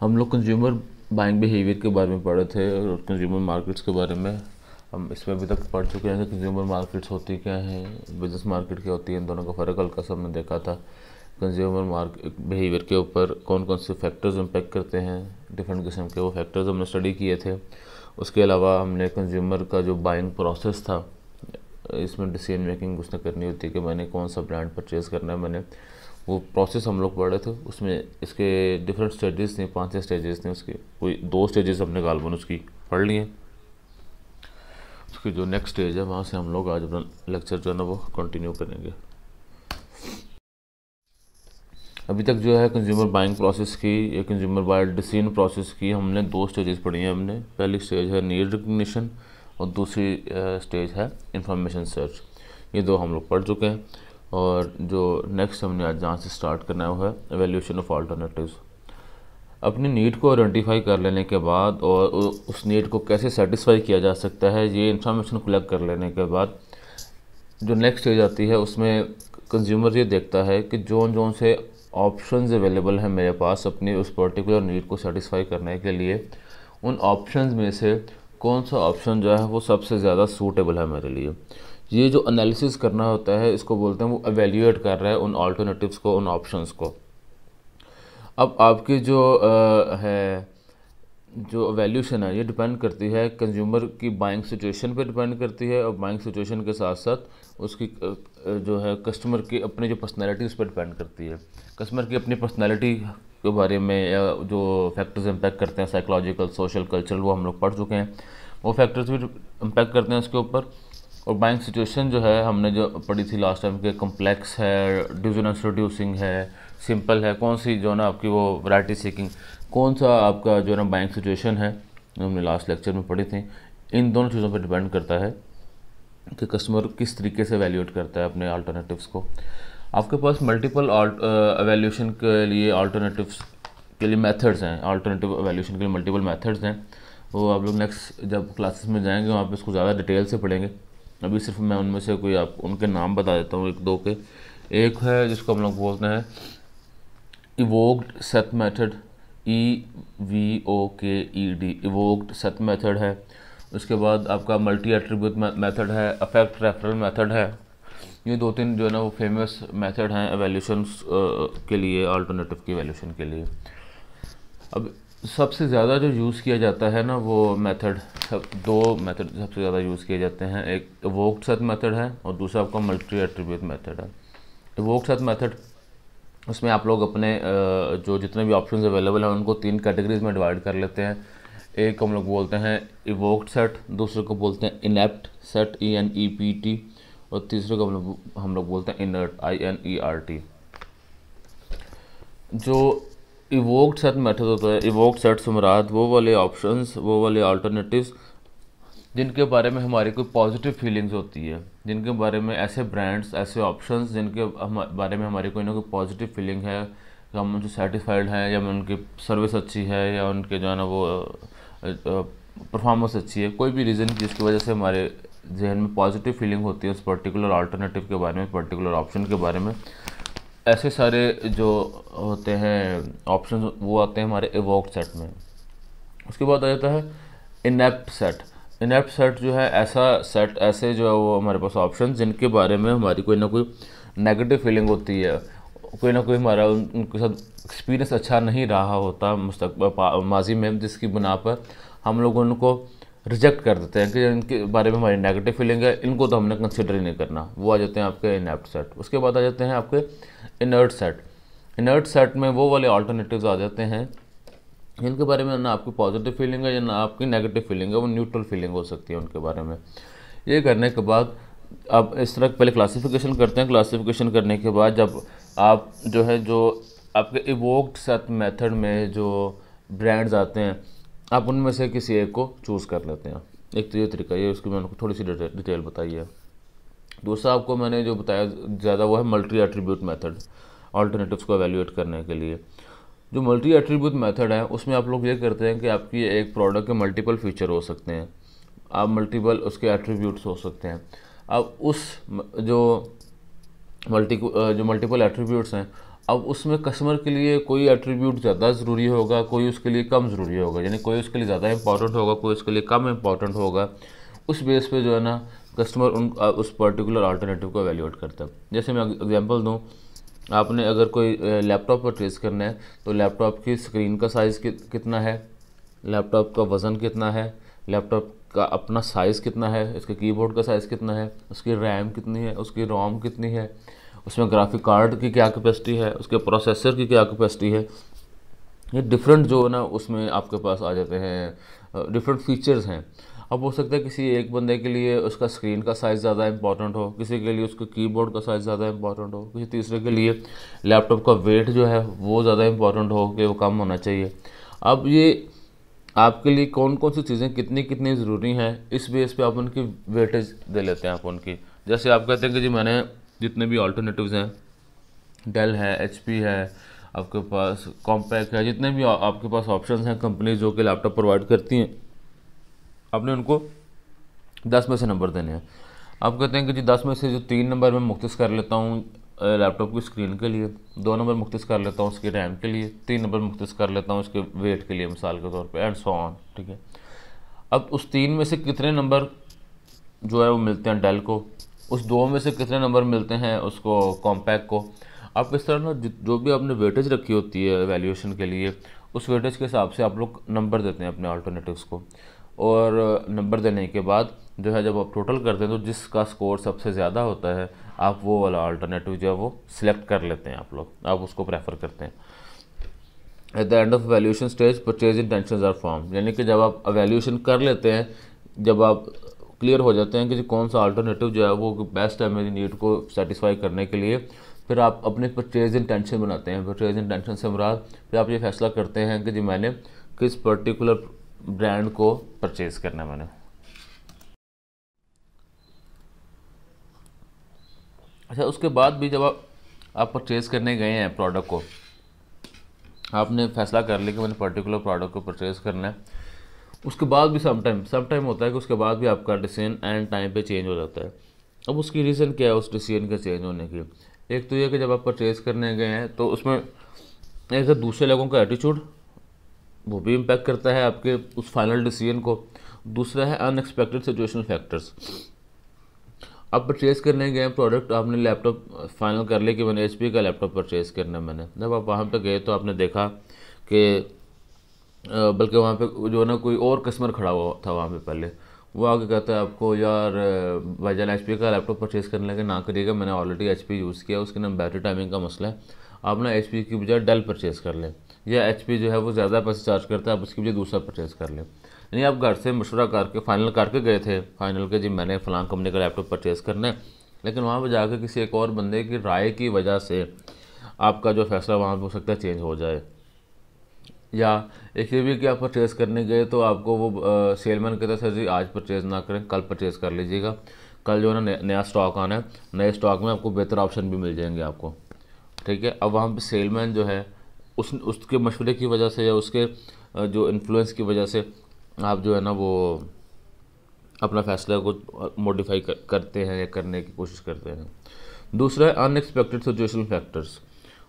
हम लोग consumer buying behaviour के बारे में पढ़े थे और कंज्यूमर मार्केट्स के बारे में हम इसमें अभी तक पढ़ चुके हैं कि कंज्यूमर मार्केट्स होती क्या हैं बिजनेस मार्केट क्या होती है इन दोनों का फ़र्क हल्का सा हमने देखा था कंज्यूमर मार्केट बिहेवियर के ऊपर कौन कौन से फैक्टर्स इम्पेक्ट करते हैं डिफरेंट किस्म के वो फैक्टर्स हमने स्टडी किए थे उसके अलावा हमने कंज्यूमर का जो बाइंग प्रोसेस था इसमें डिसीजन मेकिंग उसने करनी होती है कि मैंने कौन सा ब्रांड परचेज़ करना है मैंने वो प्रोसेस हम लोग पढ़ रहे थे उसमें इसके डिफरेंट स्टेजेस थे पाँच छः स्टेजेस थे उसके कोई दो स्टेजेस हमने गालबन उसकी पढ़ ली है उसकी जो नेक्स्ट स्टेज है वहाँ से हम लोग आज अपना लेक्चर जो है ना वो कंटिन्यू करेंगे अभी तक जो है कंज्यूमर बाइंग प्रोसेस की या कंज्यूमर बाय डिसीजन प्रोसेस की हमने दो स्टेजेस पढ़ी हैं हमने पहली स्टेज है नीड रिकग्निशन और दूसरी स्टेज है इंफॉर्मेशन सर्च ये दो हम लोग पढ़ चुके हैं और जो नेक्स्ट हमने आज जहाँ से स्टार्ट करना है वो है एवेल्यूशन ऑफ ऑल्टरनेटिव अपनी नीड को आइडेंटिफाई कर लेने के बाद और उस नीड को कैसे सेटिस्फाई किया जा सकता है ये इंफॉर्मेशन कलेक्ट कर लेने के बाद जो नेक्स्ट स्टेज आती है उसमें कंज्यूमर ये देखता है कि जो जौन से ऑप्शन अवेलेबल हैं मेरे पास अपनी उस पर्टिकुलर नीड को सेटिस्फाई करने के लिए उन ऑप्शन में से कौन सा ऑप्शन जो है वो सबसे ज़्यादा सूटेबल है मेरे लिए ये जो एनालिसिस करना होता है इसको बोलते हैं वो एवेल्यूएट कर रहा है उन ऑल्टरनेटिव्स को उन ऑप्शंस को अब आपकी जो आ, है जो वैल्यूशन है ये डिपेंड करती है कंज्यूमर की बाइंग सिचुएशन पे डिपेंड करती है और बाइंग सिचुएशन के साथ साथ उसकी जो है कस्टमर की अपनी जो पर्सनैलिटी उस पर डिपेंड करती है कस्टमर की अपनी पर्सनैलिटी के बारे में जो फैक्टर्स इम्पैक्ट करते हैं साइकोलॉजिकल सोशल कल्चरल वो हम लोग पढ़ चुके हैं वो फैक्टर्स भी इम्पैक्ट करते हैं उसके ऊपर और बाइंग सिचुएशन जो है हमने जो पढ़ी थी लास्ट टाइम के कम्प्लेक्स है डिजनस रिड्यूसिंग है सिंपल है कौन सी जो है ना आपकी वो वैरायटी सीकिंग कौन सा आपका जो है ना बाइंग सिचुएशन है हमने लास्ट लेक्चर में पढ़ी थी इन दोनों चीज़ों पर डिपेंड करता है कि कस्टमर किस तरीके से वैल्यूएट करता है अपने अल्टरनेटिव्स को आपके पास मल्टीपल एवेल्यूशन के लिए अल्टरनेटिव्स के लिए मेथड्स हैं अल्टरनेटिव एवेल्यूशन के लिए मल्टीपल मेथड्स हैं वो आप लोग नेक्स्ट जब क्लासेस में जाएंगे वहाँ पे इसको ज़्यादा डिटेल से पढ़ेंगे अभी सिर्फ मैं उनमें से कोई आप उनके नाम बता देता हूँ एक दो के एक है जिसको हम लोग बोलते हैं evoked set method E V O K E D evoked set method है उसके बाद आपका मल्टी एट्रीब्यूट मेथड है अफेक्ट रेफरल मेथड है ये दो तीन जो है ना वो फेमस मेथड हैं एवेल्यूशन के लिए अल्टरनेटिव की एवेल्यूशन के लिए अब सबसे ज़्यादा जो यूज़ किया जाता है ना वो मेथड सब दो मेथड सबसे ज़्यादा यूज़ किए जाते हैं एक वोक सेट मेथड है और दूसरा आपका मल्टी एट्रीब्यूट मेथड है तो वोक सेट मेथड उसमें आप लोग अपने जो जितने भी ऑप्शन अवेलेबल हैं उनको तीन कैटेगरीज में डिवाइड कर लेते हैं एक हम लोग बोलते हैं इवोक्ड सेट दूसरे को बोलते हैं inept set E N E P T और तीसरे को हम लोग हम लोग बोलते हैं inert I N E R T जो इवोक्ड सेट मेथड होता है इवोक्ड सेट मुराद वो वाले ऑप्शंस वो वाले अल्टरनेटिव्स जिनके बारे में हमारी कोई पॉजिटिव फीलिंग्स होती है जिनके बारे में ऐसे ब्रांड्स ऐसे ऑप्शंस जिनके बारे में हमारी कोई ना कोई पॉजिटिव फीलिंग है हम उनसे सेटिस्फाइड हैं या उनकी सर्विस अच्छी है या उनके जो है ना वो परफॉर्मेंस अच्छी है कोई भी रीज़न जिसकी वजह से हमारे जहन में पॉजिटिव फीलिंग होती है उस पर्टिकुलर अल्टरनेटिव के बारे में पर्टिकुलर ऑप्शन के बारे में ऐसे सारे जो होते हैं ऑप्शन वो आते हैं हमारे एवोक्ट सेट में उसके बाद आ जाता है इनेप्ट सेट इनेप्ट सेट जो है ऐसा सेट ऐसे जो है वो हमारे पास ऑप्शन जिनके बारे में हमारी कोई ना कोई नेगेटिव फीलिंग होती है कोई ना कोई हमारा उनके साथ एक्सपीरियंस अच्छा नहीं रहा होता मुस्तक माजी में जिसकी बुना पर हम लोग उनको रिजेक्ट कर देते हैं कि इनके बारे में हमारी नेगेटिव फीलिंग है इनको तो हमने कंसिडर ही नहीं करना वो आ जाते हैं आपके इनएप्ट सेट उसके बाद आ जाते हैं आपके इनर्ट सेट इनर्ट सेट में वो वाले ऑल्टरनेटिव आ जाते हैं जिनके बारे में ना आपकी पॉजिटिव फीलिंग है या ना आपकी नेगेटिव फीलिंग है वो न्यूट्रल फीलिंग हो सकती है उनके बारे में ये करने के बाद आप इस तरह पहले क्लासिफिकेशन करते हैं क्लासिफिकेशन करने के बाद जब आप जो है जो आपके इवोक्ड सेट मेथड में जो ब्रांड्स आते हैं आप उनमें से किसी एक को चूज़ कर लेते हैं एक तो ये तरीका ये उसकी मैंने थोड़ी सी डिटेल बताई है दूसरा आपको मैंने जो बताया ज़्यादा वो है मल्टी एट्रीब्यूट मेथड ऑल्टरनेटिव्स को एवेल्यूएट करने के लिए जो मल्टी एट्रीब्यूट मेथड है उसमें आप लोग ये करते हैं कि आपकी एक प्रोडक्ट के मल्टीपल फीचर हो सकते हैं आप मल्टीपल उसके एट्रीब्यूट्स हो सकते हैं अब उस जो मल्टी जो मल्टीपल एट्रीब्यूट्स हैं अब उसमें कस्टमर के लिए कोई एट्रीब्यूट ज़्यादा ज़रूरी होगा कोई उसके लिए कम ज़रूरी होगा यानी कोई उसके लिए ज़्यादा इंपॉर्टेंट होगा कोई उसके लिए कम इंपॉर्टेंट होगा उस बेस पे जो है ना कस्टमर उन उस पर्टिकुलर अल्टरनेटिव को वैल्यूएट करता है जैसे मैं एग्जांपल दूँ आपने अगर कोई लैपटॉप परचेज़ करना है तो लैपटॉप की स्क्रीन का साइज़ कि, कितना है लैपटॉप का वज़न कितना है लैपटॉप का अपना साइज़ कितना है इसके कीबोर्ड का साइज़ कितना है उसकी रैम कितनी है उसकी रोम कितनी है उसमें ग्राफिक कार्ड की क्या कैपेसिटी है उसके प्रोसेसर की क्या कैपेसिटी है ये डिफरेंट जो है ना उसमें आपके पास आ जाते हैं डिफरेंट फीचर्स हैं अब हो सकता है किसी एक बंदे के लिए उसका स्क्रीन का साइज़ ज़्यादा इंपॉर्टेंट हो किसी के लिए उसके कीबोर्ड का साइज़ ज़्यादा इंपॉर्टेंट हो किसी तीसरे के लिए लैपटॉप का वेट जो है वो ज़्यादा इंपॉर्टेंट हो कि वो कम होना चाहिए अब ये आपके लिए कौन कौन सी चीज़ें कितनी कितनी ज़रूरी हैं इस बेस पे आप उनकी वेटेज दे लेते हैं आप उनकी जैसे आप कहते हैं कि जी मैंने जितने भी ऑल्टरनेटिव हैं डेल है एच है आपके पास कॉम्पैक्ट है जितने भी आपके पास ऑप्शन हैं कंपनीज जो कि लैपटॉप प्रोवाइड करती हैं आपने उनको दस में से नंबर देने हैं आप कहते हैं कि जी दस में से जो तीन नंबर मैं मुख्तस कर लेता हूँ लैपटॉप की स्क्रीन के लिए दो नंबर मुख्तस कर लेता हूँ उसके रैम के लिए तीन नंबर मुख्तस कर लेता हूँ उसके वेट के लिए मिसाल के तौर पर एंड सो ऑन ठीक है अब उस तीन में से कितने नंबर जो है वो मिलते हैं डेल को उस दो में से कितने नंबर मिलते हैं उसको कॉम्पैक्ट को आप इस तरह ना जो भी आपने वेटेज रखी होती है वैल्यूएशन के लिए उस वेटेज के हिसाब से आप लोग नंबर देते हैं अपने अल्टरनेटिव्स को और नंबर देने के बाद जो है जब आप टोटल करते हैं तो जिसका स्कोर सबसे ज़्यादा होता है आप वो वाला अल्टरनेटिव जो है वो सिलेक्ट कर लेते हैं आप लोग आप उसको प्रेफर करते हैं at the end of valuation stage purchase intention are formed यानी कि जब आप वैल्यूएशन कर लेते हैं जब आप क्लियर हो जाते हैं कि कौन सा अल्टरनेटिव जो है वो बेस्ट है मेरी नीड को सेटिस्फाई करने के लिए फिर आप अपने परचेज इंटेंशन बनाते हैं परचेज इंटेंशन से मुराद फिर आप ये फैसला करते हैं कि जी मैंने किस पर्टिकुलर ब्रांड को परचेज़ करना है मैंने अच्छा उसके बाद भी जब आप आप परचेज़ करने गए हैं प्रोडक्ट को आपने फैसला कर लिया कि मैंने पर्टिकुलर प्रोडक्ट को परचेज़ करना है उसके बाद भी समाइम टाइम सम टाइम होता है कि उसके बाद भी आपका डिसीजन एंड टाइम पे चेंज हो जाता है अब उसकी रीज़न क्या है उस डिसीजन के चेंज होने की एक तो ये कि जब आप परचेज़ करने गए हैं तो उसमें एक तो दूसरे लोगों का एटीट्यूड वो भी इम्पेक्ट करता है आपके उस फाइनल डिसीजन को दूसरा है अनएक्सपेक्टेड सिचुएशन फैक्टर्स आप परचेज़ करने गए प्रोडक्ट आपने लैपटॉप फाइनल कर लिया कि मैंने एच का लैपटॉप परचेज़ करना मैंने जब आप वहाँ पर गए तो आपने देखा कि बल्कि वहाँ पे जो है ना कोई और कस्टमर खड़ा हुआ था वहाँ पे पहले वो आके कहता है आपको यार भाईजान एच का लैपटॉप परचेज़ करने लगे ना करिएगा मैंने ऑलरेडी एच यूज़ किया उसके नाम बैटरी टाइमिंग का मसला है आप ना एच की बजाय डेल परचेज़ कर लें या एच जो है वो ज़्यादा पैसे चार्ज करता है आप उसकी बजाय दूसरा परचेज़ कर लें यानी आप घर से मशवरा करके फाइनल करके गए थे फाइनल के जी मैंने फ़लां कंपनी का लैपटॉप परचेज़ करना है लेकिन वहाँ पर जाकर किसी एक और बंदे की राय की वजह से आपका जो फैसला वहाँ पर हो सकता है चेंज हो जाए या एक ये भी कि आप परचेज़ करने गए तो आपको वो सेलमैन कहते हैं सर जी आज परचेज़ ना करें कल परचेज़ कर लीजिएगा कल जो है ना नया स्टॉक आना है नए स्टॉक में आपको बेहतर ऑप्शन भी मिल जाएंगे आपको ठीक है अब वहाँ पर सेलमैन जो है उस उसके मशवरे की वजह से या उसके जो इन्फ्लुएंस की वजह से आप जो है ना वो अपना फैसला को मॉडिफाई करते हैं या करने की कोशिश करते हैं दूसरा है अनएक्सपेक्टेड सिचुएशन फैक्टर्स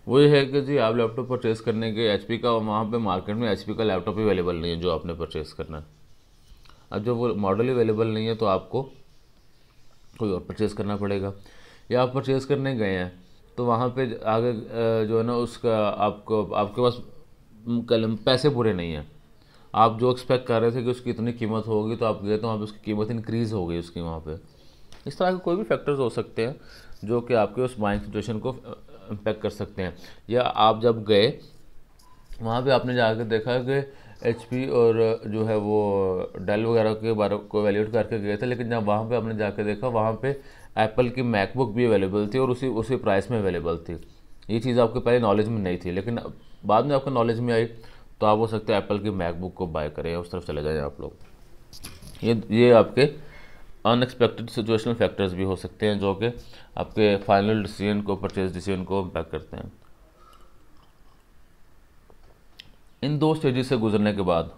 वो ये है कि जी आप लैपटॉप परचेज़ करने के एच का वहाँ पे मार्केट में एच का लैपटॉप ही अवेलेबल नहीं है जो आपने परचेज़ करना है अब जब वो मॉडल ही अवेलेबल नहीं है तो आपको कोई और परचेज़ करना पड़ेगा या आप परचेज़ करने गए हैं तो वहाँ पे आगे जो है ना उसका आपको आपके पास कलम पैसे पूरे नहीं हैं आप जो एक्सपेक्ट कर रहे थे कि उसकी इतनी कीमत होगी तो आप गए तो वहाँ पर उसकी कीमत इंक्रीज़ हो गई उसकी वहाँ पर इस तरह के कोई भी फैक्टर्स हो सकते हैं जो कि आपके उस बाइंग सिचुएशन को पैक कर सकते हैं या आप जब गए वहाँ पे आपने जाकर देखा कि एच और जो है वो डेल वगैरह के बारे को वैल्यूट करके गए थे लेकिन जब वहाँ पे आपने जाकर देखा वहाँ पे एप्पल की मैकबुक भी अवेलेबल थी और उसी उसी प्राइस में अवेलेबल थी ये चीज़ आपके पहले नॉलेज में नहीं थी लेकिन बाद में आपको नॉलेज में आई तो आप हो सकते हैं एप्पल की मैकबुक को बाय करें उस तरफ चले जाएँ आप लोग ये ये आपके अनएक्सपेक्टेड सिचुएशनल फैक्टर्स भी हो सकते हैं जो कि आपके फाइनल डिसीजन को परचेज डिसीजन को इम्पैक्ट करते हैं इन दो स्टेज़ से गुजरने के बाद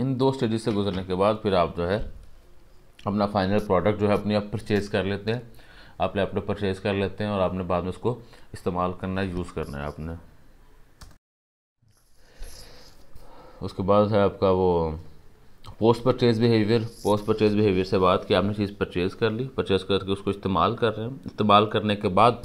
इन दो स्टेज से गुजरने के बाद फिर आप जो है अपना फाइनल प्रोडक्ट जो है अपनी आप परचेज़ कर लेते हैं आप लैपटॉप परचेज़ कर लेते हैं और आपने बाद में उसको इस्तेमाल करना है यूज़ करना है आपने उसके बाद है आपका वो post purchase behaviour post purchase behaviour से बात कि आपने चीज़ परचेज़ कर ली परचेज़ करके उसको इस्तेमाल कर रहे हैं इस्तेमाल करने के बाद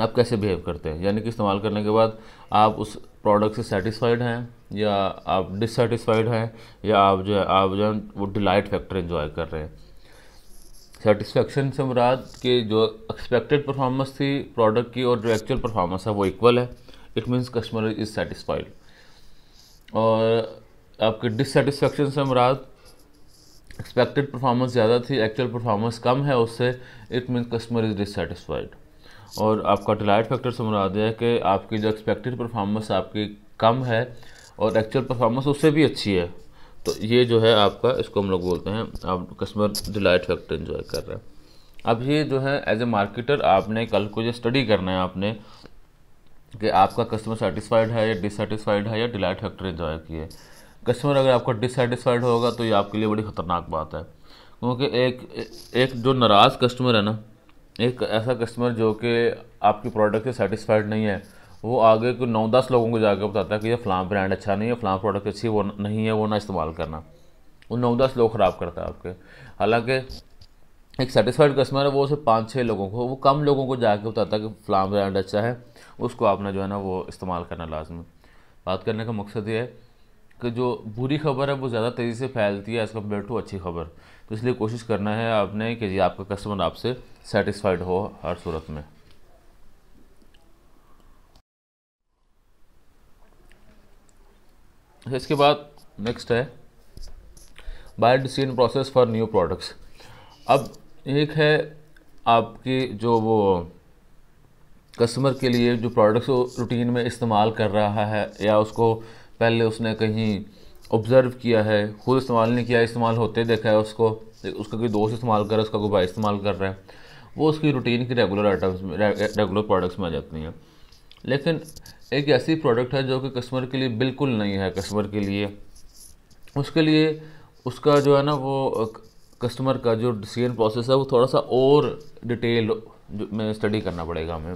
आप कैसे बिहेव करते हैं यानी कि इस्तेमाल करने के बाद आप उस प्रोडक्ट से सेटिस्फाइड हैं या आप डिससेटिस्फाइड हैं या आप जो है आप जो है वो डिलाइट फैक्टर इन्जॉय कर रहे हैं सेटिस्फेक्शन से मुराद कि जो एक्सपेक्टेड परफॉर्मेंस थी प्रोडक्ट की और जो एक्चुअल परफॉर्मेंस है वो इक्वल है it means customer is satisfied और आपके डिससेटिस्फेक्शन से मुराद एक्सपेक्टेड परफॉर्मेंस ज़्यादा थी एक्चुअल परफॉर्मेंस कम है उससे it mean customer is dissatisfied और आपका डिलाइट फैक्टर से मुराद है कि आपकी जो एक्सपेक्टेड परफॉर्मेंस आपकी कम है और एक्चुअल परफॉर्मेंस उससे भी अच्छी है तो ये जो है आपका इसको हम लोग बोलते हैं आप कस्टमर डिलाइट फैक्टर इन्जॉय कर रहे हैं अब ये जो है एज ए मार्केटर आपने कल को ये स्टडी करना है आपने कि आपका कस्टमर सेटिस्फाइड है या डिससेटिस्फाइड है या डिलाइट फैक्टर इन्जॉय किए कस्टमर अगर आपका डिससेटिस्फाइड होगा तो ये आपके लिए बड़ी ख़तरनाक बात है क्योंकि एक एक जो नाराज़ कस्टमर है ना एक ऐसा कस्टमर जो कि आपके प्रोडक्ट से सेटिस्फाइड नहीं है वो आगे को नौ दस लोगों को जाकर बताता है कि ये फ़लाँ ब्रांड अच्छा नहीं है फ़लाँ प्रोडक्ट अच्छी वो नहीं है वो ना इस्तेमाल करना वो नौ दस लोग ख़राब करता है आपके हालांकि एक सेटिस्फाइड कस्टमर है वो उसे पाँच छः लोगों को वो कम लोगों को जाके बताता है कि फ़लाँ ब्रांड अच्छा है उसको आपने जो है ना वो इस्तेमाल करना लाजमी बात करने का मकसद ये है कि जो बुरी खबर है वो ज़्यादा तेज़ी से फैलती है एज़ कम्पेयर टू अच्छी खबर तो इसलिए कोशिश करना है आपने कि जी आपका कस्टमर आपसे सेटिस्फाइड हो हर सूरत में इसके बाद नेक्स्ट है buy decision process for new products अब एक है आपकी जो वो कस्टमर के लिए जो प्रोडक्ट्स रूटीन में इस्तेमाल कर रहा है या उसको पहले उसने कहीं ऑब्ज़र्व किया है खुद इस्तेमाल नहीं किया इस्तेमाल होते देखा है उसको तो उसका कोई दोस्त इस्तेमाल कर रहा है उसका कोई भाई इस्तेमाल कर रहा है वो उसकी रूटीन की रेगुलर आइटम्स में रेगुलर प्रोडक्ट्स में आ जाती हैं लेकिन एक ऐसी प्रोडक्ट है जो कि कस्टमर के लिए बिल्कुल नहीं है कस्टमर के लिए उसके लिए उसका जो है ना वो कस्टमर का जो डिसीजन प्रोसेस है वो थोड़ा सा और डिटेल में स्टडी करना पड़ेगा हमें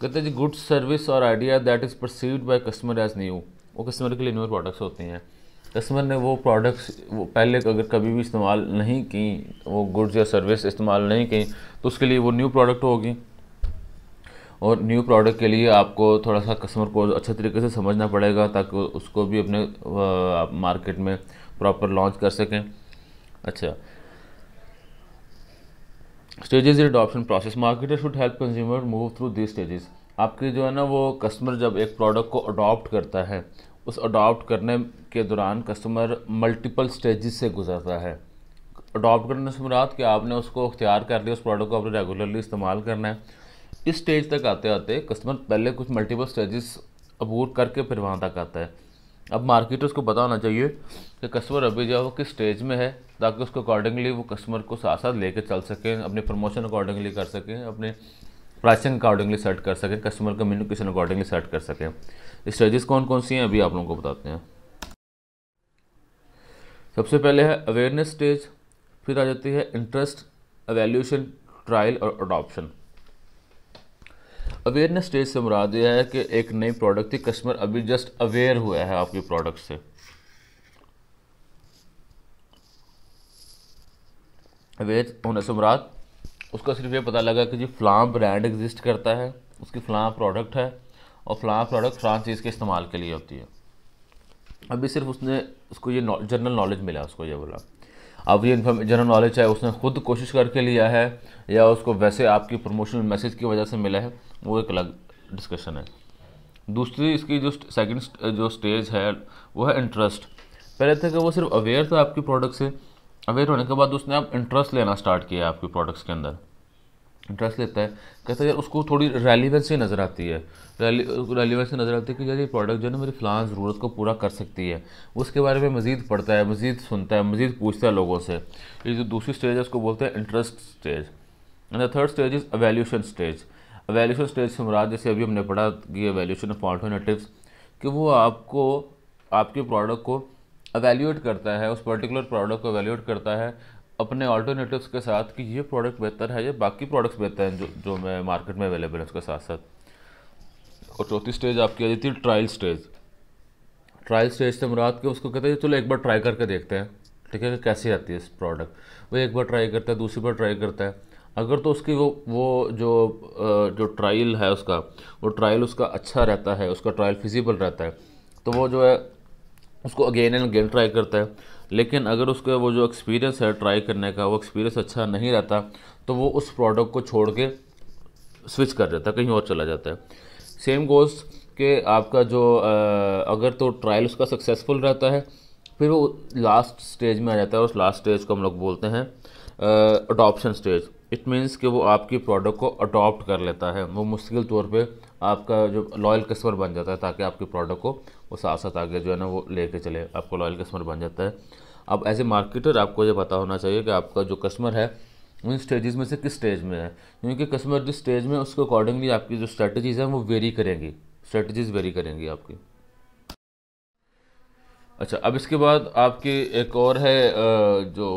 कहते हैं जी गुड सर्विस और idea that is perceived by customer as new वो कस्टमर के लिए न्यू प्रोडक्ट्स होते हैं कस्टमर ने वो प्रोडक्ट्स वो पहले अगर कभी भी इस्तेमाल नहीं की वो गुड्स या सर्विस इस्तेमाल नहीं की तो उसके लिए वो न्यू प्रोडक्ट होगी और न्यू प्रोडक्ट के लिए आपको थोड़ा सा कस्टमर को अच्छे तरीके से समझना पड़ेगा ताकि उसको भी अपने आप मार्केट में प्रॉपर लॉन्च कर सकें अच्छा stages in adoption process marketer should help consumer move through this stages आपके जो है ना वो कस्टमर जब एक प्रोडक्ट को अडॉप्ट करता है उस अडॉप्ट करने के दौरान कस्टमर मल्टीपल स्टेजेस से गुजरता है अडॉप्ट करने से मुराद कि आपने उसको अख्तियार कर लिया उस प्रोडक्ट को आपने रेगुलरली इस्तेमाल करना है इस स्टेज तक आते आते कस्टमर पहले कुछ मल्टीपल स्टेजेस अबूर करके फिर वहाँ तक आता है अब मार्केट उसको पता होना चाहिए कि कस्टमर अभी जो है वो किस स्टेज में है ताकि उसको अकॉर्डिंगली वो कस्टमर को साथ साथ लेके चल सकें अपने प्रमोशन अकॉर्डिंगली कर सकें अपने प्राइसिंग अकॉर्डिंगली सेट कर सकें कस्टमर कम्युनिकेशन अकॉर्डिंगली सेट कर सकें स्ट्रेटजीज कौन कौन सी हैं अभी आप लोगों को बताते हैं सबसे पहले है अवेयरनेस स्टेज फिर आ जाती है इंटरेस्ट एवेल्यूशन ट्रायल और अडॉप्शन अवेयरनेस स्टेज से मुराद यह है कि एक नई प्रोडक्ट थी कस्टमर अभी जस्ट अवेयर हुआ है आपके प्रोडक्ट से अवेयर होने से मुराद उसका सिर्फ ये पता लगा कि जी फ्लाम ब्रांड एग्जिस्ट करता है उसकी फ्लाम प्रोडक्ट है और फ्लाम प्रोडक्ट फ्लाम चीज़ के इस्तेमाल के लिए होती है अभी सिर्फ उसने उसको ये जनरल नॉलेज मिला उसको ये बोला अब ये जनरल नॉलेज चाहे उसने खुद कोशिश करके लिया है या उसको वैसे आपकी प्रमोशनल मैसेज की वजह से मिला है वो एक अलग डिस्कशन है दूसरी इसकी जो सेकंड जो स्टेज है वो है इंटरेस्ट पहले था तो कि वो सिर्फ अवेयर था आपकी प्रोडक्ट से अवेयर होने के बाद उसने अब इंटरेस्ट लेना स्टार्ट किया आपके प्रोडक्ट्स के अंदर इंटरेस्ट लेता है कहते हैं यार उसको थोड़ी रेलिवेंसी नज़र आती है रेलिवेंसी नज़र आती है कि यार ये प्रोडक्ट जो है ना मेरी फ़िलहाल ज़रूरत को पूरा कर सकती है उसके बारे में मज़ीद पढ़ता है मज़ीद सुनता है मज़ीद पूछता है लोगों से ये जो दूसरी स्टेज है उसको बोलते हैं interest stage and the third stage is evaluation stage evaluation stage से मुराद जैसे अभी हमने पढ़ा कि अवेल्यूशन ऑफ ऑल्टरनेटिव्स कि वो आपको आपके प्रोडक्ट को एवेल्यूएट करता है उस पर्टिकुलर प्रोडक्ट को एवेल्यूएट करता है अपने ऑल्टरनेटिव्स के साथ कि ये प्रोडक्ट बेहतर है या बाकी प्रोडक्ट्स बेहतर हैं जो जो मैं मार्केट में अवेलेबल है उसके साथ साथ और चौथी स्टेज आपकी आ जाती है ट्रायल स्टेज ट्रायल स्टेज से मुराद के उसको कहते हैं चलो एक बार ट्राई करके देखते हैं ठीक है कैसी आती है इस प्रोडक्ट वो एक बार ट्राई करता है दूसरी बार ट्राई करता है अगर तो उसकी वो वो जो जो ट्रायल है उसका वो ट्रायल उसका अच्छा रहता है उसका ट्रायल फिजिबल रहता है तो वो जो है उसको अगेन एंड अगेन ट्राई करता है लेकिन अगर उसका वो जो एक्सपीरियंस है ट्राई करने का वो एक्सपीरियंस अच्छा नहीं रहता तो वो उस प्रोडक्ट को छोड़ के स्विच कर जाता है कहीं और चला जाता है सेम गोस के आपका जो अगर तो ट्रायल उसका सक्सेसफुल रहता है फिर वो लास्ट स्टेज में आ जाता है उस लास्ट स्टेज को हम लोग बोलते हैं अडोप्शन स्टेज इट मीन्स कि वो आपकी प्रोडक्ट को अडोप्ट कर लेता है वो मुश्किल तौर पे आपका जो लॉयल कस्टमर बन जाता है ताकि आपकी प्रोडक्ट को वो साथ साथ आगे जो है ना वो लेके चले आपका लॉयल कस्टमर बन जाता है अब एज ए मार्केटर आपको ये पता होना चाहिए कि आपका जो कस्टमर है उन स्टेजेस में से किस स्टेज में है क्योंकि कस्टमर जिस स्टेज में उसके अकॉर्डिंगली आपकी जो स्ट्रेटजीज हैं वो वेरी करेंगी स्ट्रेटजीज़ वेरी करेंगी आपकी अच्छा अब इसके बाद आपकी एक और है जो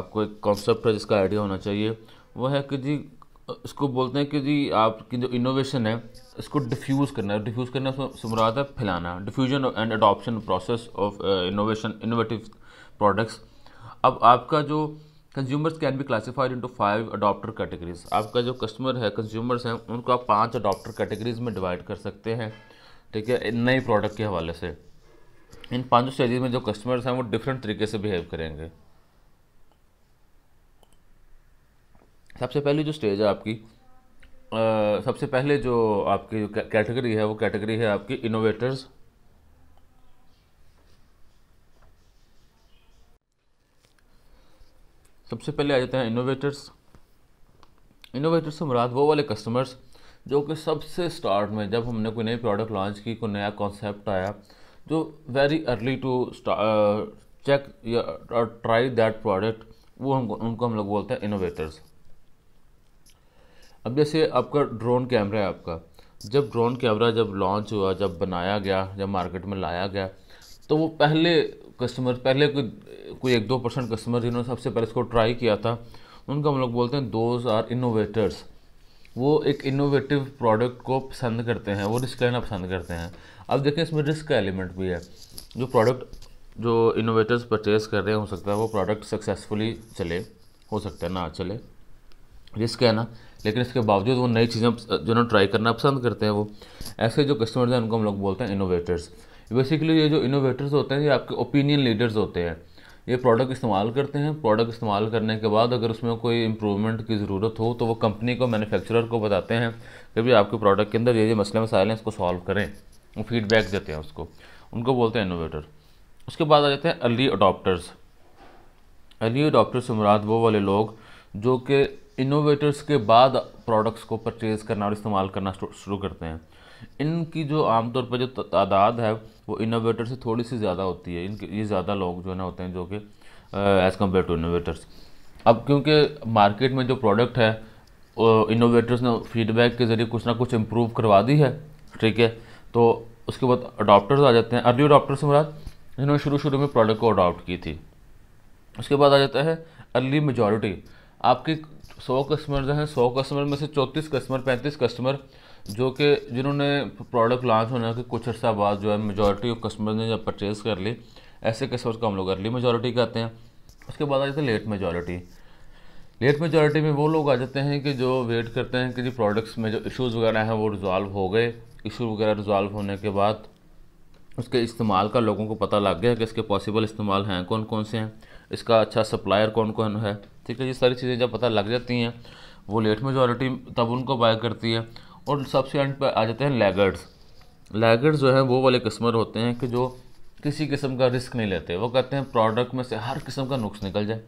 आपको एक कॉन्सेप्ट है जिसका आइडिया होना चाहिए वह है कि जी इसको बोलते हैं कि जी आपकी जो इनोवेशन है इसको डिफ्यूज़ करना है डिफ्यूज़ करना उसमें मुराद है फैलाना diffusion and adoption process of innovation innovative products अब आपका जो consumers can be classified into five adopter categories आपका जो कस्टमर है कंज्यूमर्स हैं उनको आप पांच अडॉप्टर कैटेगरीज में डिवाइड कर सकते हैं ठीक है नए प्रोडक्ट के हवाले से इन पाँचों स्टेजेज में जो कस्टमर्स हैं वो डिफरेंट तरीके से बिहेव करेंगे सबसे पहली जो स्टेज है आपकी सबसे पहले जो आपकी जो कैटेगरी है वो कैटेगरी है आपकी इनोवेटर्स सबसे पहले आ जाते हैं इनोवेटर्स इनोवेटर्स से मुराद वो वाले कस्टमर्स जो कि सबसे स्टार्ट में जब हमने कोई नई प्रोडक्ट लॉन्च की कोई नया कॉन्सेप्ट आया जो वेरी अर्ली टू चेक या ट्राई दैट प्रोडक्ट वो हम उनको हम लोग बोलते हैं इनोवेटर्स अब जैसे आपका ड्रोन कैमरा है आपका जब ड्रोन कैमरा जब लॉन्च हुआ जब बनाया गया जब मार्केट में लाया गया तो वो पहले कस्टमर पहले कोई कोई एक दो परसेंट कस्टमर जिन्होंने सबसे पहले इसको ट्राई किया था उनका हम लोग बोलते हैं दोज आर इनोवेटर्स वो एक इनोवेटिव प्रोडक्ट को पसंद करते हैं वो रिस्क लेना पसंद करते हैं अब देखें इसमें रिस्क का एलिमेंट भी है जो प्रोडक्ट जो इनोवेटर्स परचेज कर रहे हैं हो सकता है वो प्रोडक्ट सक्सेसफुली चले हो सकता है ना चले रिस्क है ना लेकिन इसके बावजूद वो नई चीज़ें जो ना ट्राई करना पसंद करते हैं वो ऐसे जो कस्टमर्स हैं उनको हम लोग बोलते हैं इनोवेटर्स बेसिकली ये जो इनोवेटर्स होते हैं ये आपके ओपिनियन लीडर्स होते हैं ये प्रोडक्ट इस्तेमाल करते हैं प्रोडक्ट इस्तेमाल करने के बाद अगर उसमें कोई इंप्रूवमेंट की ज़रूरत हो तो वो कंपनी को मैन्युफैक्चरर को बताते हैं कि भाई आपके प्रोडक्ट के अंदर ये ये मसले मसाले हैं इसको सॉल्व करें वो फीडबैक देते हैं उसको उनको बोलते हैं इनोवेटर उसके बाद आ जाते हैं अर्ली अडोप्टर्स अर्ली अडोप्टर्स मुराद वो वाले लोग जो कि इनोवेटर्स के बाद प्रोडक्ट्स को परचेज़ करना और इस्तेमाल करना शुरू करते हैं इनकी जो आमतौर पर जो तादाद है वो इनोवेटर से थोड़ी सी ज़्यादा होती है इनके ये ज़्यादा लोग जो है ना होते हैं जो कि एज़ कम्पेयर टू इनोवेटर्स अब क्योंकि मार्केट में जो प्रोडक्ट है इनोवेटर्स ने फीडबैक के ज़रिए कुछ ना कुछ इम्प्रूव करवा दी है ठीक है तो उसके बाद अडॉप्टर्स आ जाते हैं अर्ली अडॉप्टर्स मुराद इन्होंने शुरू शुरू में प्रोडक्ट को अडॉप्ट की थी उसके बाद आ जाता है अर्ली मेजॉरिटी आपके सौ कस्टमर जो हैं सौ कस्टमर में से चौंतीस कस्टमर पैंतीस कस्टमर जो कि जिन्होंने प्रोडक्ट लॉन्च होने के कुछ अर्सा बाद जो है मेजोरिटी ऑफ कस्टमर ने जब परचेज़ कर ली ऐसे कस्टमर का हम लोग अर्ली मेजोरिटी कहते हैं उसके बाद आ जाते हैं लेट मेजोरिटी लेट मेजोरिटी में वो लोग आ जाते हैं कि जो वेट करते हैं कि जी प्रोडक्ट्स में जो इश्यूज़ वगैरह हैं वो रिजॉल्व हो गए इशू वगैरह रिजॉल्व होने के बाद उसके इस्तेमाल का लोगों को पता लग गया कि इसके पॉसिबल इस्तेमाल हैं कौन कौन से हैं इसका अच्छा सप्लायर कौन कौन है ठीक है ये सारी चीज़ें जब पता लग जाती हैं वो लेट मेजोरिटी तब उनको बाय करती है और सबसे एंड पर आ जाते हैं लैगर्ड्स लैगर्ड्स जो हैं वो वाले कस्टमर होते हैं कि जो किसी किस्म का रिस्क नहीं लेते वो कहते हैं प्रोडक्ट में से हर किस्म का नुक्स निकल जाए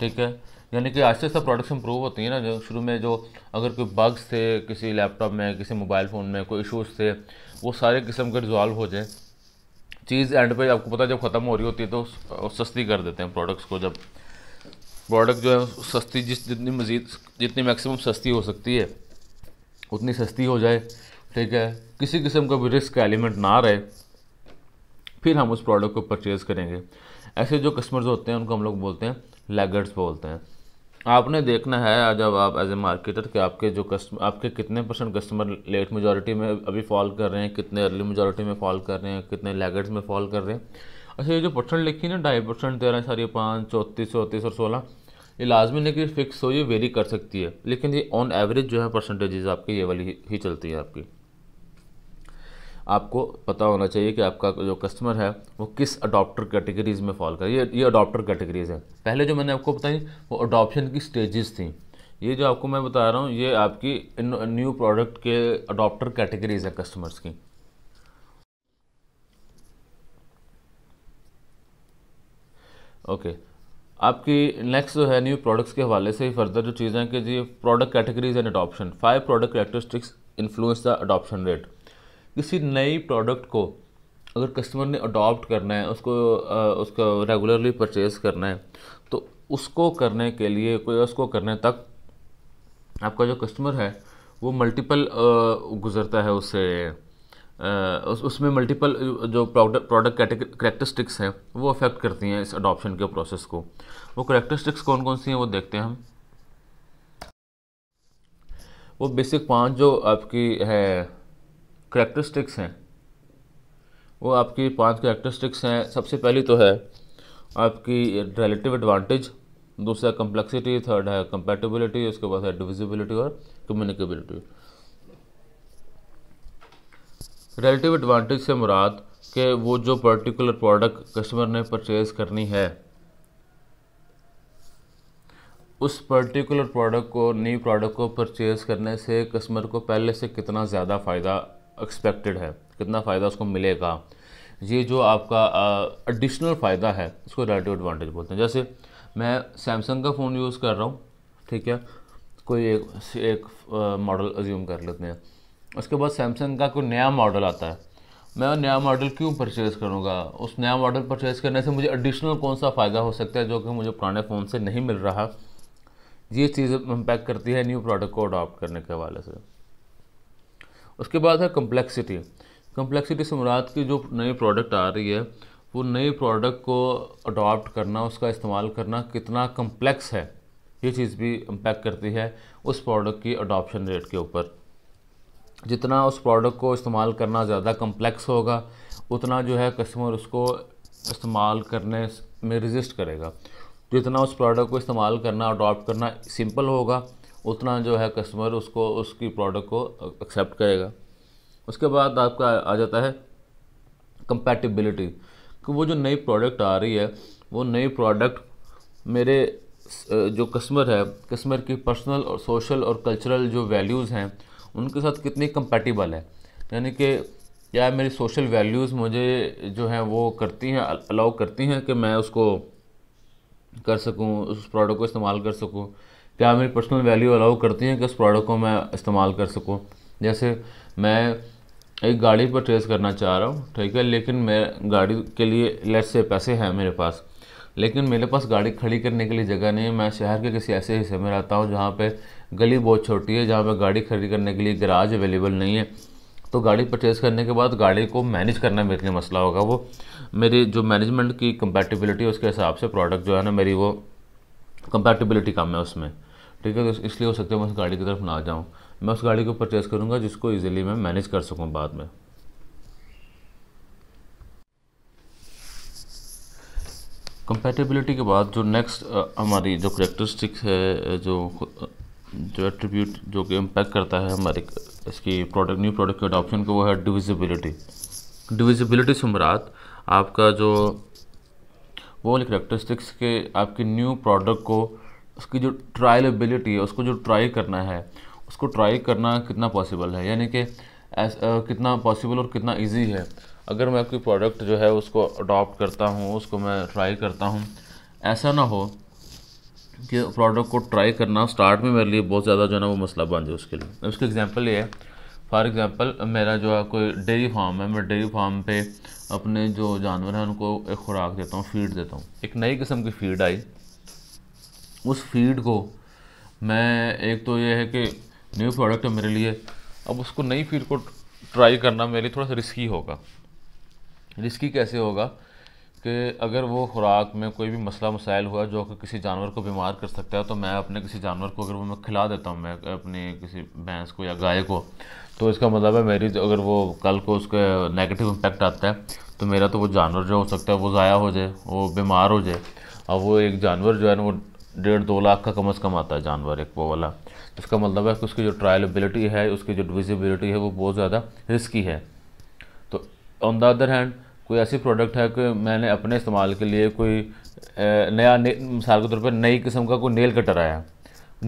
ठीक है यानी कि से सब प्रोडक्ट्स इंप्रूव होती हैं ना जो शुरू में जो अगर कोई बग्स थे किसी लैपटॉप में किसी मोबाइल फ़ोन में कोई इशूज़ थे वो सारे किस्म के रिजॉल्व हो जाए चीज़ एंड पे आपको पता है जब ख़त्म हो रही होती है तो सस्ती कर देते हैं प्रोडक्ट्स को जब प्रोडक्ट जो है सस्ती जिस जितनी मज़ीद जितनी मैक्सिमम सस्ती हो सकती है उतनी सस्ती हो जाए ठीक है किसी किस्म का भी रिस्क का एलिमेंट ना रहे फिर हम उस प्रोडक्ट को परचेज़ करेंगे ऐसे जो कस्टमर्स होते हैं उनको हम लोग बोलते हैं लेगर्स बोलते हैं आपने देखना है जब आप एज ए मार्केटर कि आपके जो कस्टमर आपके कितने परसेंट कस्टमर लेट मेजॉरिटी में अभी फॉल कर रहे हैं कितने अर्ली मेजॉरिटी में फॉल कर रहे हैं कितने लेगर्स में फॉल कर रहे हैं अच्छा ये जो परसेंट लिखी ना ढाई परसेंट तेरह सारी पाँच चौंतीस चौंतीस और सोलह ये लाजमी नहीं कि फिक्स हो ये वेरी कर सकती है लेकिन ये ऑन एवरेज जो है परसेंटेजेस आपकी ये वाली ही चलती है आपकी आपको पता होना चाहिए कि आपका जो कस्टमर है वो किस अडॉप्टर कैटेगरीज में फॉल कर ये ये अडॉप्टर कैटेगरीज हैं पहले जो मैंने आपको बताई वो अडॉप्शन की स्टेजेस थी ये जो आपको मैं बता रहा हूँ ये आपकी न्यू प्रोडक्ट के अडॉप्टर कैटेगरीज हैं कस्टमर्स की ओके आपकी नेक्स्ट जो है न्यू प्रोडक्ट्स के हवाले से फर्दर जो चीज़ें हैं कि जी product categories and adoption five product characteristics influence the adoption rate किसी नई प्रोडक्ट को अगर कस्टमर ने अडोप्ट करना है उसको आ, उसको रेगुलरली परचेज़ करना है तो उसको करने के लिए कोई उसको करने तक आपका जो कस्टमर है वो मल्टीपल गुज़रता है उससे उस उसमें मल्टीपल जो प्रोडक्ट प्रोडक्ट करेक्टरिस्टिक्स हैं वो अफेक्ट करती हैं इस अडॉप्शन के प्रोसेस को वो करेक्टरिस्टिक्स कौन कौन सी हैं वो देखते हैं हम वो बेसिक पांच जो आपकी है करेक्टरिस्टिक्स हैं वो आपकी पांच करेक्टरिस्टिक्स हैं सबसे पहली तो है आपकी रिलेटिव एडवांटेज दूसरा कम्प्लेक्सिटी थर्ड है कंपेटिबिलिटी उसके बाद है डिविजिबिलिटी और कम्युनिकेबिलिटी रिलेटिव एडवांटेज से मुराद के वो जो पर्टिकुलर प्रोडक्ट कस्टमर ने परचेज़ करनी है उस पर्टिकुलर प्रोडक्ट को न्यू प्रोडक्ट को परचेज़ करने से कस्टमर को पहले से कितना ज़्यादा फ़ायदा एक्सपेक्टेड है कितना फ़ायदा उसको मिलेगा ये जो आपका एडिशनल फ़ायदा है उसको रिलेटिव एडवांटेज बोलते हैं जैसे मैं सैमसंग का फ़ोन यूज़ कर रहा हूँ ठीक है कोई एक एक मॉडल अज्यूम कर लेते हैं उसके बाद सैमसंग का कोई नया मॉडल आता है मैं नया मॉडल क्यों परचेज़ करूँगा उस नया मॉडल परचेज़ करने से मुझे एडिशनल कौन सा फ़ायदा हो सकता है जो कि मुझे पुराने फ़ोन से नहीं मिल रहा ये चीज़ इम्पैक्ट करती है न्यू प्रोडक्ट को अडॉप्ट करने के हवाले से उसके बाद है कम्प्लेक्सिटी कम्प्लेक्सिटी से मुराद की जो नई प्रोडक्ट आ रही है वो नई प्रोडक्ट को अडॉप्ट करना उसका इस्तेमाल करना कितना कम्प्लेक्स है ये चीज़ भी इम्पैक्ट करती है उस प्रोडक्ट की अडॉप्शन रेट के ऊपर जितना उस प्रोडक्ट को इस्तेमाल करना ज़्यादा कम्प्लेक्स होगा उतना जो है कस्टमर उसको इस्तेमाल करने में रजिस्ट करेगा जितना उस प्रोडक्ट को इस्तेमाल करना अडॉप्ट करना सिंपल होगा उतना जो है कस्टमर उसको उसकी प्रोडक्ट को एक्सेप्ट करेगा उसके बाद आपका आ जाता है कंपैटिबिलिटी कि वो जो नई प्रोडक्ट आ रही है वो नई प्रोडक्ट मेरे जो कस्टमर है कस्टमर की पर्सनल और सोशल और कल्चरल जो वैल्यूज़ हैं उनके साथ कितनी कंपैटिबल है यानी कि क्या मेरी सोशल वैल्यूज़ मुझे जो है वो करती हैं अलाउ करती हैं कि मैं उसको कर सकूं उस प्रोडक्ट को इस्तेमाल कर सकूं क्या मेरी पर्सनल वैल्यू अलाउ करती हैं कि उस प्रोडक्ट को मैं इस्तेमाल कर सकूं जैसे मैं एक गाड़ी पर ट्रेस करना चाह रहा हूँ ठीक है लेकिन मैं गाड़ी के लिए लेट से पैसे हैं मेरे पास लेकिन मेरे पास गाड़ी खड़ी करने के लिए जगह नहीं है मैं शहर के किसी ऐसे हिस्से में रहता हूँ जहाँ पर गली बहुत छोटी है जहाँ पर गाड़ी खरीद करने के लिए गराज अवेलेबल नहीं है तो गाड़ी परचेज़ करने के बाद गाड़ी को मैनेज करना मेरे लिए मसला होगा वो मेरी जो मैनेजमेंट की कंपैटिबिलिटी है उसके हिसाब से प्रोडक्ट जो है ना मेरी वो कंपैटिबिलिटी कम है उसमें ठीक है तो इसलिए हो सकता है मैं उस गाड़ी की तरफ ना जाऊँ मैं उस गाड़ी को परचेज़ करूँगा जिसको ईजिली मैं मैनेज कर सकूँ बाद में कंपैटिबिलिटी के बाद जो नेक्स्ट हमारी जो करेक्टरिस्टिक्स है जो जो एट्रीब्यूट जो कि इम्पैक्ट करता है हमारे इसकी प्रोडक्ट न्यू प्रोडक्ट के अडॉप्शन को वो है डिविजिबिलिटी डिविजिबिलिटी से मुराद आपका जो वो करेक्टरिस्टिक्स के आपके न्यू प्रोडक्ट को उसकी जो ट्रायलेबिलिटी है उसको जो ट्राई करना है उसको ट्राई करना कितना पॉसिबल है यानी कि कितना पॉसिबल और कितना इजी है अगर मैं कोई प्रोडक्ट जो है उसको अडॉप्ट करता हूँ उसको मैं ट्राई करता हूँ ऐसा ना हो के प्रोडक्ट को ट्राई करना स्टार्ट में मेरे लिए बहुत ज़्यादा जो है ना वो मसला बन जाए उसके लिए उसका एग्जाम्पल ये है फॉर एग्जाम्पल मेरा जो है कोई डेयरी फार्म है मैं डेयरी फार्म पे अपने जो जानवर हैं उनको एक खुराक देता हूँ फीड देता हूँ एक नई किस्म की फीड आई उस फीड को मैं एक तो ये है कि न्यू प्रोडक्ट है मेरे लिए अब उसको नई फीड को ट्राई करना मेरे लिए थोड़ा सा रिस्की होगा रिस्की कैसे होगा कि अगर वो खुराक में कोई भी मसला मसाइल हुआ जो कि किसी जानवर को बीमार कर सकता है तो मैं अपने किसी जानवर को अगर वो मैं खिला देता हूँ मैं अपने किसी भैंस को या गाय को तो इसका मतलब है मेरी अगर वो कल को उसका नेगेटिव इम्पेक्ट आता है तो मेरा तो वो जानवर जो हो सकता है वो ज़ाया हो जाए वो बीमार हो जाए और वो एक जानवर जो है ना वो डेढ़ दो लाख का कम अज़ कम आता है जानवर एक वो वाला इसका मतलब है कि उसकी जो ट्रायलबिलिटी है उसकी जो डिविजिबिलिटी है वो बहुत ज़्यादा रिस्की है तो ऑन द अदर हैंड कोई ऐसी प्रोडक्ट है कि मैंने अपने इस्तेमाल के लिए कोई नया मिसाल के तौर पर नई किस्म का कोई नेल कटर आया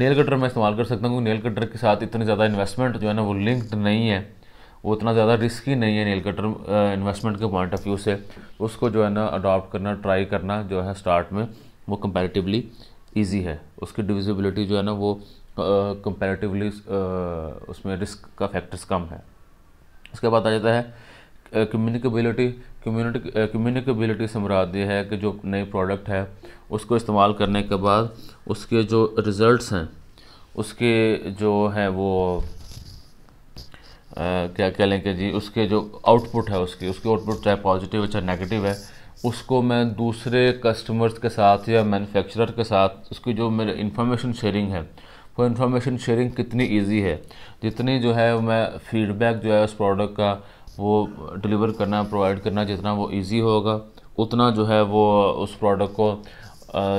नेल कटर मैं इस्तेमाल कर सकता हूँ नेल कटर के साथ इतनी ज़्यादा इन्वेस्टमेंट जो है ना वो लिंक्ड नहीं है वो उतना ज़्यादा रिस्की नहीं है नेल कटर इन्वेस्टमेंट के पॉइंट ऑफ व्यू से उसको जो है ना अडॉप्ट करना ट्राई करना जो है स्टार्ट में वो कंपेरेटिवली ईजी है उसकी डिविजिबिलिटी जो है ना वो कंपेरेटिवली उसमें रिस्क का फैक्टर्स कम है उसके बाद आ जाता है कम्युनिकेबिलिटी कम्युनिटी कम्युनिकेबिलिटी से मुराद ये है कि जो नए प्रोडक्ट है उसको इस्तेमाल करने के बाद उसके जो रिज़ल्ट्स हैं उसके जो हैं वो आ, क्या कह लें कि जी उसके जो आउटपुट है उसकी उसके आउटपुट चाहे पॉजिटिव है चाहे नेगेटिव है उसको मैं दूसरे कस्टमर्स के साथ या मैन्युफैक्चरर के साथ उसकी जो मेरे इंफॉर्मेशन शेयरिंग है वो इन्फॉर्मेशन शेयरिंग कितनी इजी है जितनी जो है मैं फीडबैक जो है उस प्रोडक्ट का वो डिलीवर करना प्रोवाइड करना जितना वो इजी होगा उतना जो है वो उस प्रोडक्ट को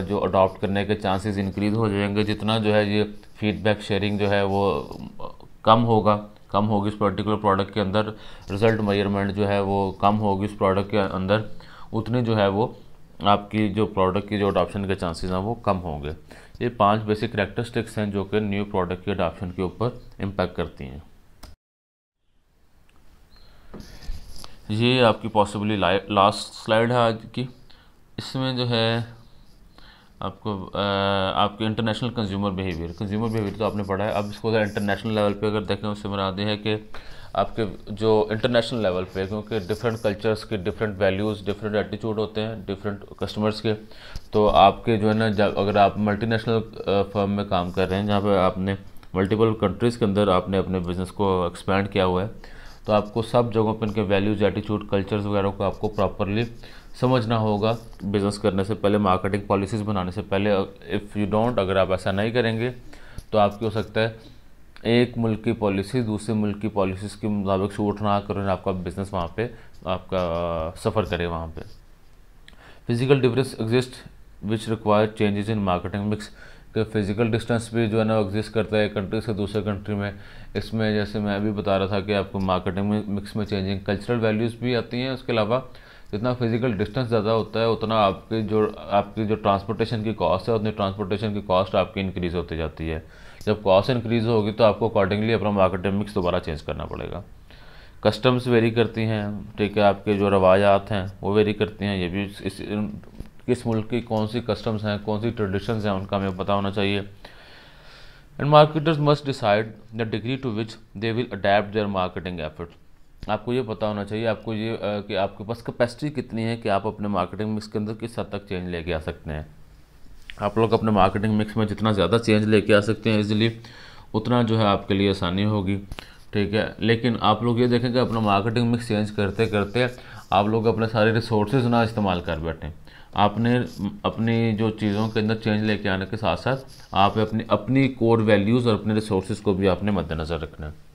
जो अडॉप्ट करने के चांसेस इंक्रीज हो जाएंगे जितना जो है ये फीडबैक शेयरिंग जो है वो कम होगा कम होगी इस पर्टिकुलर प्रोडक्ट के अंदर रिज़ल्ट मेजरमेंट जो है वो कम होगी इस प्रोडक्ट के अंदर उतनी जो है वो आपकी जो प्रोडक्ट की जो अडॉप्शन के चांसेस हैं वो कम होंगे ये पांच बेसिक करेक्टरिस्टिक्स हैं जो कि न्यू प्रोडक्ट के अडॉप्शन के ऊपर इम्पैक्ट करती हैं ये आपकी पॉसिबली लास्ट स्लाइड है आज की इसमें जो है आपको आ, आपके international consumer behaviour consumer behaviour तो आपने पढ़ा है अब इसको अगर इंटरनेशनल लेवल पे अगर देखें उससे मेरा आते हैं कि आपके जो इंटरनेशनल लेवल पे क्योंकि डिफरेंट कल्चर्स के डिफरेंट वैल्यूज़ डिफरेंट एटीट्यूड होते हैं डिफरेंट कस्टमर्स के तो आपके जो है ना जब अगर आप मल्टीनेशनल फर्म में काम कर रहे हैं जहाँ पर आपने मल्टीपल कंट्रीज़ के अंदर आपने अपने बिज़नेस को एक्सपेंड किया हुआ है तो आपको सब जगहों पर इनके वैल्यूज़ एटीट्यूड कल्चर्स वगैरह को आपको प्रॉपरली समझना होगा बिज़नेस करने से पहले मार्केटिंग पॉलिसीज़ बनाने से पहले इफ़ यू डोंट अगर आप ऐसा नहीं करेंगे तो आपकी हो सकता है एक मुल्क की पॉलिसी दूसरे मुल्क की पॉलिसीज़ के मुताबिक सूट ना करो आपका बिज़नेस वहाँ पे आपका सफ़र करे वहाँ पे physical difference exist which require changes in marketing mix कि फिज़िकल डिस्टेंस भी जो है ना एग्जिस्ट करता है कंट्री से दूसरे कंट्री में इसमें जैसे मैं अभी बता रहा था कि आपको मार्केटिंग में मिक्स में चेंजिंग कल्चरल वैल्यूज़ भी आती हैं उसके अलावा जितना फिज़िकल डिस्टेंस ज़्यादा होता है उतना आपकी जो आपकी जो ट्रांसपोर्टेशन की कॉस्ट है उतनी ट्रांसपोर्टेशन की कॉस्ट आपकी इंक्रीज़ होती जाती है जब कॉस्ट इंक्रीज़ होगी तो आपको अकॉर्डिंगली अपना मार्केटिंग मिक्स दोबारा चेंज करना पड़ेगा कस्टम्स वेरी करती हैं ठीक है आपके जो रवायात हैं वो वेरी करती हैं ये भी इस किस मुल्क की कौन सी कस्टम्स हैं कौन सी ट्रेडिशंस हैं उनका हमें पता होना चाहिए and marketers must decide the degree to which they will adapt their marketing effort आपको ये पता होना चाहिए आपको ये कि आपके पास कैपेसिटी कितनी है कि आप अपने मार्केटिंग मिक्स के अंदर किस हद तक चेंज लेके आ सकते हैं आप लोग अपने मार्केटिंग मिक्स में जितना ज़्यादा चेंज लेके आ सकते हैं इजीली उतना जो है आपके लिए आसानी होगी ठीक है लेकिन आप लोग ये देखें कि अपना मार्केटिंग मिक्स चेंज करते करते आप लोग अपने सारे रिसोर्सेज ना इस्तेमाल कर बैठें आपने अपनी जो चीज़ों के अंदर चेंज लेके आने के साथ साथ आप अपनी अपनी कोर वैल्यूज़ और अपने रिसोर्सेज को भी आपने मद्देनज़र रखना है